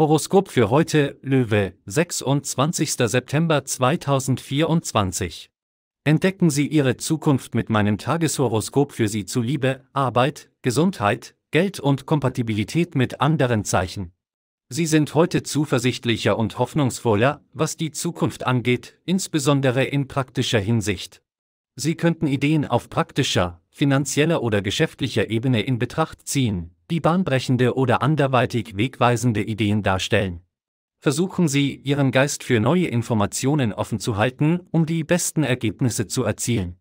Horoskop für heute, Löwe, 26. September 2024. Entdecken Sie Ihre Zukunft mit meinem Tageshoroskop für Sie zu Liebe, Arbeit, Gesundheit, Geld und Kompatibilität mit anderen Zeichen. Sie sind heute zuversichtlicher und hoffnungsvoller, was die Zukunft angeht, insbesondere in praktischer Hinsicht. Sie könnten Ideen auf praktischer, finanzieller oder geschäftlicher Ebene in Betracht ziehen, die bahnbrechende oder anderweitig wegweisende Ideen darstellen. Versuchen Sie, Ihren Geist für neue Informationen offen zu halten, um die besten Ergebnisse zu erzielen.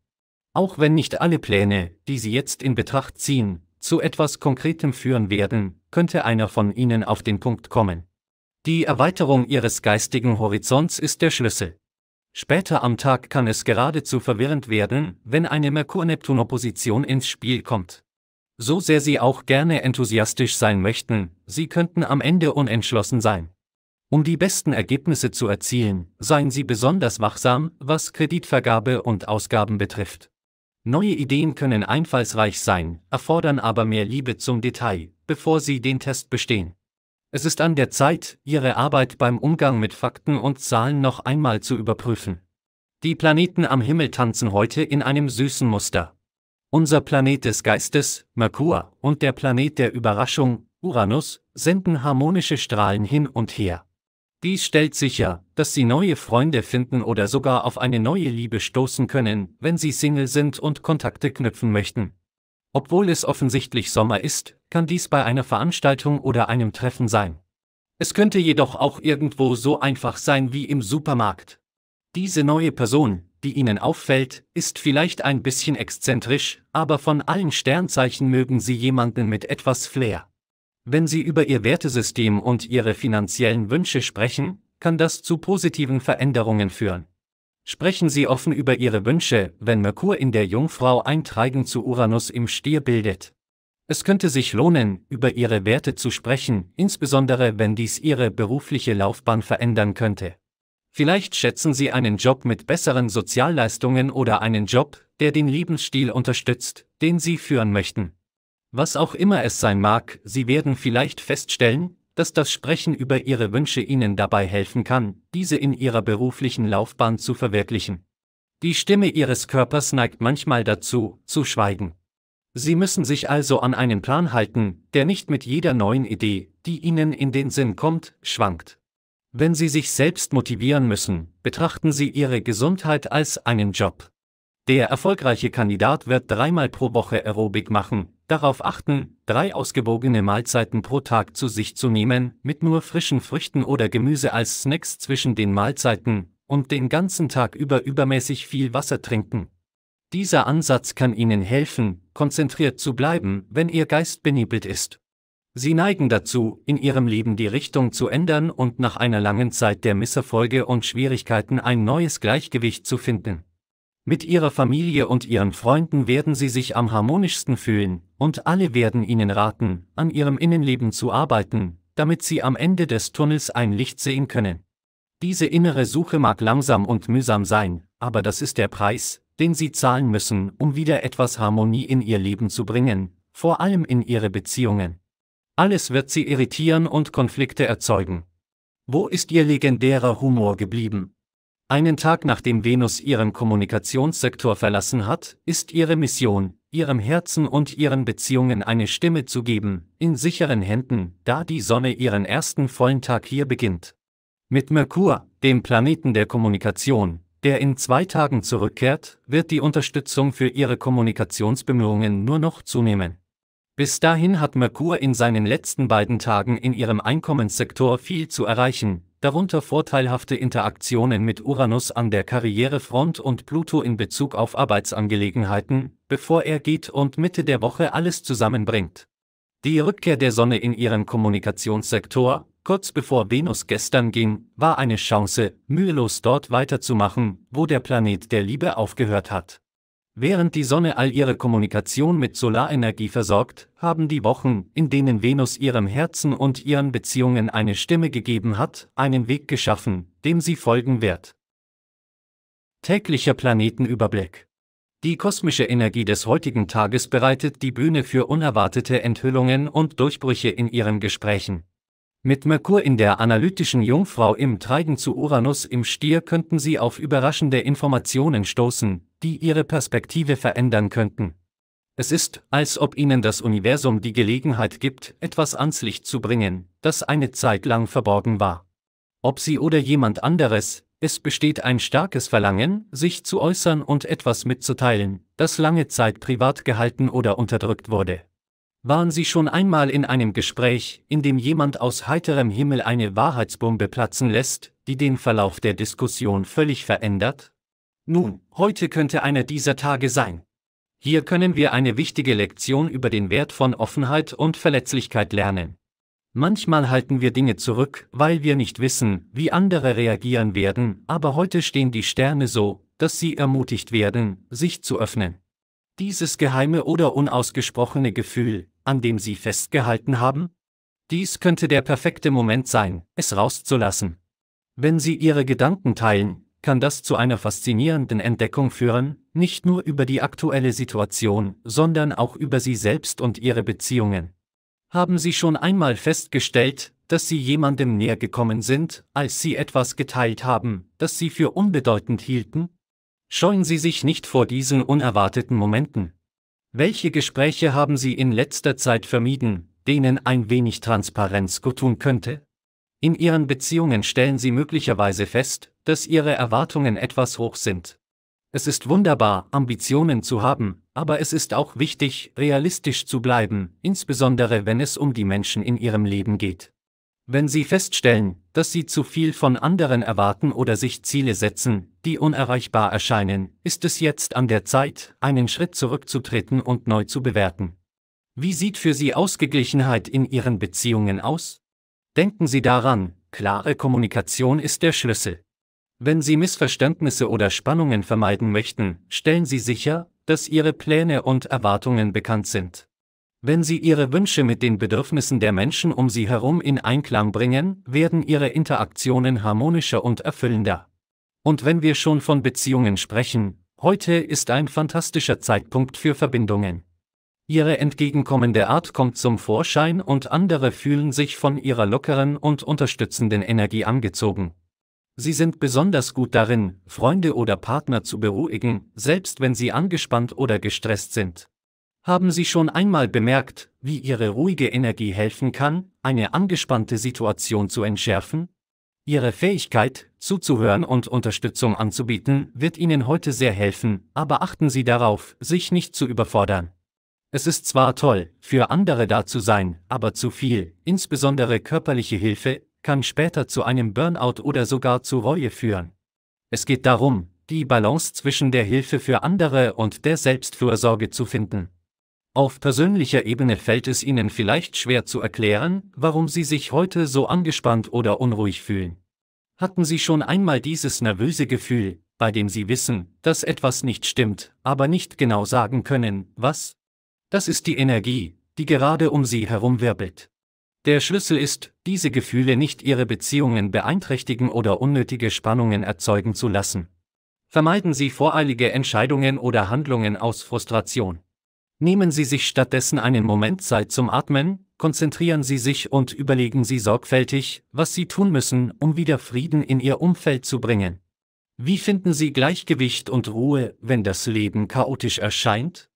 Auch wenn nicht alle Pläne, die Sie jetzt in Betracht ziehen, zu etwas Konkretem führen werden, könnte einer von Ihnen auf den Punkt kommen. Die Erweiterung Ihres geistigen Horizonts ist der Schlüssel. Später am Tag kann es geradezu verwirrend werden, wenn eine Merkur-Neptun-Opposition ins Spiel kommt. So sehr Sie auch gerne enthusiastisch sein möchten, Sie könnten am Ende unentschlossen sein. Um die besten Ergebnisse zu erzielen, seien Sie besonders wachsam, was Kreditvergabe und Ausgaben betrifft. Neue Ideen können einfallsreich sein, erfordern aber mehr Liebe zum Detail, bevor Sie den Test bestehen. Es ist an der Zeit, Ihre Arbeit beim Umgang mit Fakten und Zahlen noch einmal zu überprüfen. Die Planeten am Himmel tanzen heute in einem süßen Muster. Unser Planet des Geistes, Merkur, und der Planet der Überraschung, Uranus, senden harmonische Strahlen hin und her. Dies stellt sicher, dass sie neue Freunde finden oder sogar auf eine neue Liebe stoßen können, wenn sie Single sind und Kontakte knüpfen möchten. Obwohl es offensichtlich Sommer ist, kann dies bei einer Veranstaltung oder einem Treffen sein. Es könnte jedoch auch irgendwo so einfach sein wie im Supermarkt. Diese neue Person, die Ihnen auffällt, ist vielleicht ein bisschen exzentrisch, aber von allen Sternzeichen mögen Sie jemanden mit etwas Flair. Wenn Sie über Ihr Wertesystem und Ihre finanziellen Wünsche sprechen, kann das zu positiven Veränderungen führen. Sprechen Sie offen über Ihre Wünsche, wenn Merkur in der Jungfrau Eintreigen zu Uranus im Stier bildet. Es könnte sich lohnen, über Ihre Werte zu sprechen, insbesondere wenn dies Ihre berufliche Laufbahn verändern könnte. Vielleicht schätzen Sie einen Job mit besseren Sozialleistungen oder einen Job, der den Lebensstil unterstützt, den Sie führen möchten. Was auch immer es sein mag, Sie werden vielleicht feststellen, dass das Sprechen über Ihre Wünsche Ihnen dabei helfen kann, diese in Ihrer beruflichen Laufbahn zu verwirklichen. Die Stimme Ihres Körpers neigt manchmal dazu, zu schweigen. Sie müssen sich also an einen Plan halten, der nicht mit jeder neuen Idee, die Ihnen in den Sinn kommt, schwankt. Wenn Sie sich selbst motivieren müssen, betrachten Sie Ihre Gesundheit als einen Job. Der erfolgreiche Kandidat wird dreimal pro Woche Aerobik machen, darauf achten, drei ausgewogene Mahlzeiten pro Tag zu sich zu nehmen, mit nur frischen Früchten oder Gemüse als Snacks zwischen den Mahlzeiten und den ganzen Tag über übermäßig viel Wasser trinken. Dieser Ansatz kann Ihnen helfen, konzentriert zu bleiben, wenn Ihr Geist benebelt ist. Sie neigen dazu, in ihrem Leben die Richtung zu ändern und nach einer langen Zeit der Misserfolge und Schwierigkeiten ein neues Gleichgewicht zu finden. Mit ihrer Familie und ihren Freunden werden sie sich am harmonischsten fühlen, und alle werden ihnen raten, an ihrem Innenleben zu arbeiten, damit sie am Ende des Tunnels ein Licht sehen können. Diese innere Suche mag langsam und mühsam sein, aber das ist der Preis, den sie zahlen müssen, um wieder etwas Harmonie in ihr Leben zu bringen, vor allem in ihre Beziehungen. Alles wird sie irritieren und Konflikte erzeugen. Wo ist ihr legendärer Humor geblieben? Einen Tag nachdem Venus ihren Kommunikationssektor verlassen hat, ist ihre Mission, ihrem Herzen und ihren Beziehungen eine Stimme zu geben, in sicheren Händen, da die Sonne ihren ersten vollen Tag hier beginnt. Mit Merkur, dem Planeten der Kommunikation, der in zwei Tagen zurückkehrt, wird die Unterstützung für ihre Kommunikationsbemühungen nur noch zunehmen. Bis dahin hat Merkur in seinen letzten beiden Tagen in ihrem Einkommenssektor viel zu erreichen, darunter vorteilhafte Interaktionen mit Uranus an der Karrierefront und Pluto in Bezug auf Arbeitsangelegenheiten, bevor er geht und Mitte der Woche alles zusammenbringt. Die Rückkehr der Sonne in ihren Kommunikationssektor, kurz bevor Venus gestern ging, war eine Chance, mühelos dort weiterzumachen, wo der Planet der Liebe aufgehört hat. Während die Sonne all ihre Kommunikation mit Solarenergie versorgt, haben die Wochen, in denen Venus ihrem Herzen und ihren Beziehungen eine Stimme gegeben hat, einen Weg geschaffen, dem sie folgen wird. Täglicher Planetenüberblick. Die kosmische Energie des heutigen Tages bereitet die Bühne für unerwartete Enthüllungen und Durchbrüche in ihren Gesprächen. Mit Merkur in der analytischen Jungfrau im Treigen zu Uranus im Stier könnten Sie auf überraschende Informationen stoßen, die Ihre Perspektive verändern könnten. Es ist, als ob Ihnen das Universum die Gelegenheit gibt, etwas ans Licht zu bringen, das eine Zeit lang verborgen war. Ob Sie oder jemand anderes, es besteht ein starkes Verlangen, sich zu äußern und etwas mitzuteilen, das lange Zeit privat gehalten oder unterdrückt wurde. Waren Sie schon einmal in einem Gespräch, in dem jemand aus heiterem Himmel eine Wahrheitsbombe platzen lässt, die den Verlauf der Diskussion völlig verändert? Nun, heute könnte einer dieser Tage sein. Hier können wir eine wichtige Lektion über den Wert von Offenheit und Verletzlichkeit lernen. Manchmal halten wir Dinge zurück, weil wir nicht wissen, wie andere reagieren werden, aber heute stehen die Sterne so, dass sie ermutigt werden, sich zu öffnen. Dieses geheime oder unausgesprochene Gefühl, an dem Sie festgehalten haben? Dies könnte der perfekte Moment sein, es rauszulassen. Wenn Sie Ihre Gedanken teilen, kann das zu einer faszinierenden Entdeckung führen, nicht nur über die aktuelle Situation, sondern auch über Sie selbst und Ihre Beziehungen. Haben Sie schon einmal festgestellt, dass Sie jemandem näher gekommen sind, als Sie etwas geteilt haben, das Sie für unbedeutend hielten? Scheuen Sie sich nicht vor diesen unerwarteten Momenten. Welche Gespräche haben Sie in letzter Zeit vermieden, denen ein wenig Transparenz guttun könnte? In Ihren Beziehungen stellen Sie möglicherweise fest, dass Ihre Erwartungen etwas hoch sind. Es ist wunderbar, Ambitionen zu haben, aber es ist auch wichtig, realistisch zu bleiben, insbesondere wenn es um die Menschen in Ihrem Leben geht. Wenn Sie feststellen, dass Sie zu viel von anderen erwarten oder sich Ziele setzen, die unerreichbar erscheinen, ist es jetzt an der Zeit, einen Schritt zurückzutreten und neu zu bewerten. Wie sieht für Sie Ausgeglichenheit in Ihren Beziehungen aus? Denken Sie daran, klare Kommunikation ist der Schlüssel. Wenn Sie Missverständnisse oder Spannungen vermeiden möchten, stellen Sie sicher, dass Ihre Pläne und Erwartungen bekannt sind. Wenn Sie Ihre Wünsche mit den Bedürfnissen der Menschen um Sie herum in Einklang bringen, werden Ihre Interaktionen harmonischer und erfüllender. Und wenn wir schon von Beziehungen sprechen, heute ist ein fantastischer Zeitpunkt für Verbindungen. Ihre entgegenkommende Art kommt zum Vorschein und andere fühlen sich von ihrer lockeren und unterstützenden Energie angezogen. Sie sind besonders gut darin, Freunde oder Partner zu beruhigen, selbst wenn sie angespannt oder gestresst sind. Haben Sie schon einmal bemerkt, wie Ihre ruhige Energie helfen kann, eine angespannte Situation zu entschärfen? Ihre Fähigkeit, zuzuhören und Unterstützung anzubieten, wird Ihnen heute sehr helfen, aber achten Sie darauf, sich nicht zu überfordern. Es ist zwar toll, für andere da zu sein, aber zu viel, insbesondere körperliche Hilfe, kann später zu einem Burnout oder sogar zu Reue führen. Es geht darum, die Balance zwischen der Hilfe für andere und der Selbstfürsorge zu finden. Auf persönlicher Ebene fällt es Ihnen vielleicht schwer zu erklären, warum Sie sich heute so angespannt oder unruhig fühlen. Hatten Sie schon einmal dieses nervöse Gefühl, bei dem Sie wissen, dass etwas nicht stimmt, aber nicht genau sagen können, was? Das ist die Energie, die gerade um Sie herumwirbelt. Der Schlüssel ist, diese Gefühle nicht Ihre Beziehungen beeinträchtigen oder unnötige Spannungen erzeugen zu lassen. Vermeiden Sie voreilige Entscheidungen oder Handlungen aus Frustration. Nehmen Sie sich stattdessen einen Moment Zeit zum Atmen, konzentrieren Sie sich und überlegen Sie sorgfältig, was Sie tun müssen, um wieder Frieden in Ihr Umfeld zu bringen. Wie finden Sie Gleichgewicht und Ruhe, wenn das Leben chaotisch erscheint?